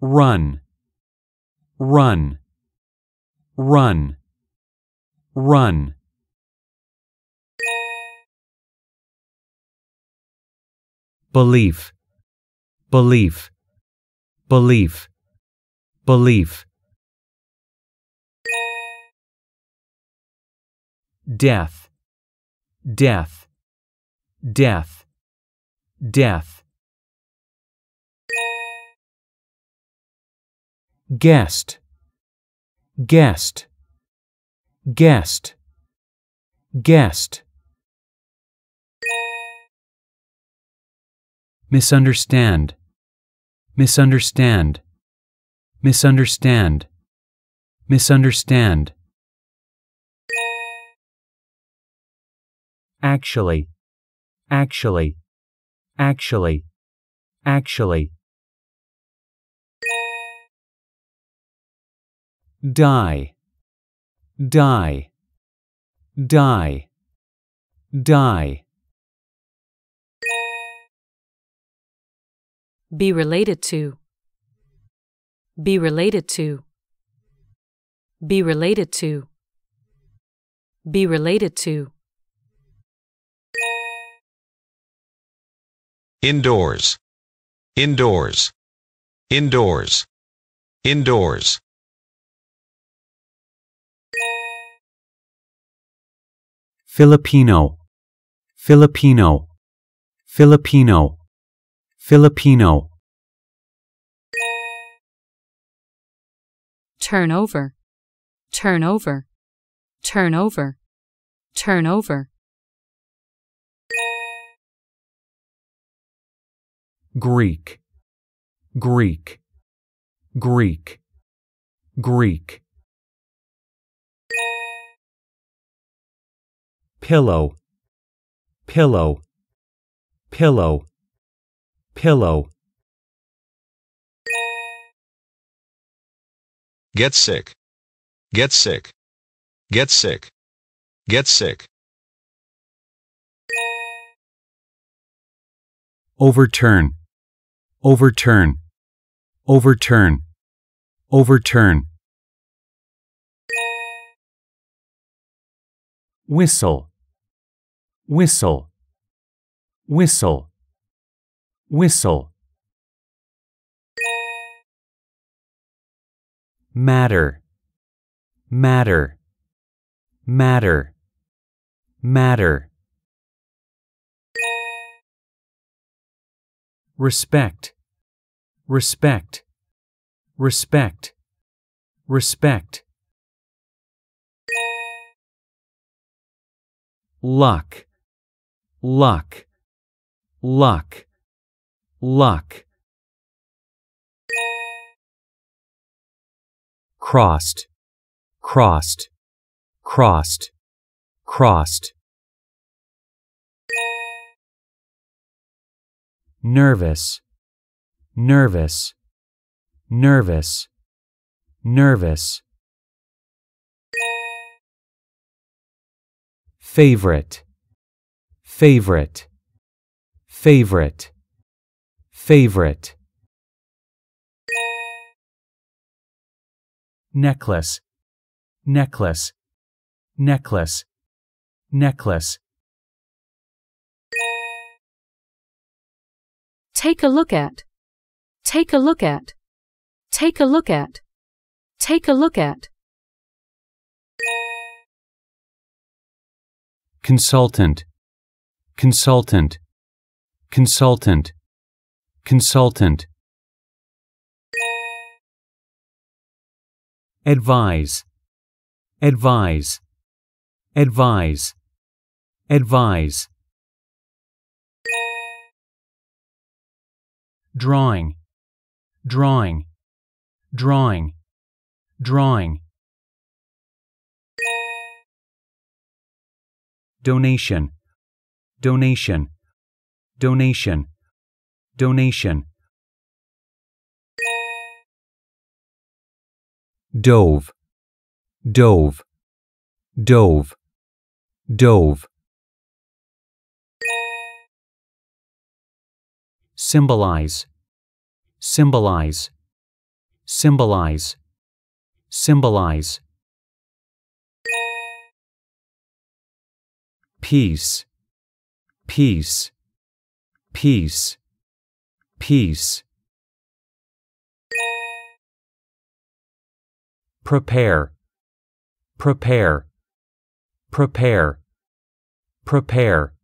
run, run, run, run. Belief, belief, belief, belief. Death, death, death, death. guest, guest, guest, guest. Misunderstand, misunderstand, misunderstand, misunderstand. Actually, actually, actually, actually. die, die, die, die. Be related to, be related to, be related to, be related to. Indoors, indoors, indoors, indoors. Filipino, Filipino, Filipino, Filipino. Turn over, turn over, turn over, turn over. Greek, Greek, Greek, Greek. pillow, pillow, pillow, pillow. Get sick, get sick, get sick, get sick. Overturn, overturn, overturn, overturn. Whistle, whistle, whistle, whistle. Matter, matter, matter, matter. Respect, respect, respect, respect. Luck luck, luck, luck. Crossed, crossed, crossed, crossed. Nervous, nervous, nervous, nervous. Favorite, favorite, favorite, favorite. Necklace, necklace, necklace, necklace. Take a look at, take a look at, take a look at, take a look at. Consultant, consultant, consultant, consultant. Advise, advise, advise, advise. Drawing, drawing, drawing, drawing. Donation donation, donation, donation. Dove, dove, dove, dove. Symbolize, symbolize, symbolize, symbolize. Peace peace, peace, peace. Prepare, prepare, prepare, prepare.